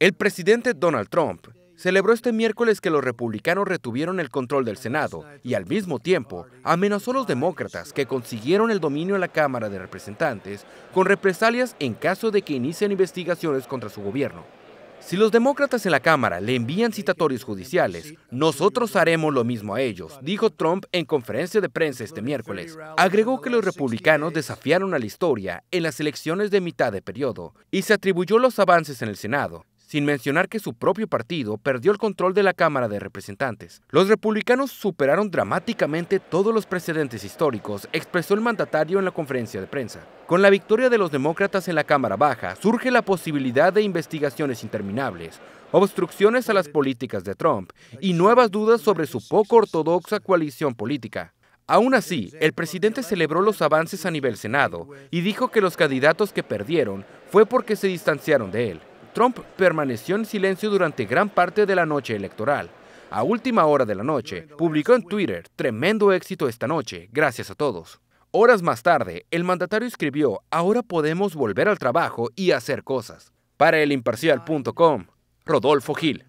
El presidente Donald Trump celebró este miércoles que los republicanos retuvieron el control del Senado y al mismo tiempo amenazó a los demócratas que consiguieron el dominio en la Cámara de Representantes con represalias en caso de que inicien investigaciones contra su gobierno. Si los demócratas en la Cámara le envían citatorios judiciales, nosotros haremos lo mismo a ellos, dijo Trump en conferencia de prensa este miércoles. Agregó que los republicanos desafiaron a la historia en las elecciones de mitad de periodo y se atribuyó los avances en el Senado sin mencionar que su propio partido perdió el control de la Cámara de Representantes. Los republicanos superaron dramáticamente todos los precedentes históricos, expresó el mandatario en la conferencia de prensa. Con la victoria de los demócratas en la Cámara Baja, surge la posibilidad de investigaciones interminables, obstrucciones a las políticas de Trump y nuevas dudas sobre su poco ortodoxa coalición política. Aún así, el presidente celebró los avances a nivel Senado y dijo que los candidatos que perdieron fue porque se distanciaron de él. Trump permaneció en silencio durante gran parte de la noche electoral. A última hora de la noche, publicó en Twitter, tremendo éxito esta noche, gracias a todos. Horas más tarde, el mandatario escribió, ahora podemos volver al trabajo y hacer cosas. Para el Rodolfo Gil.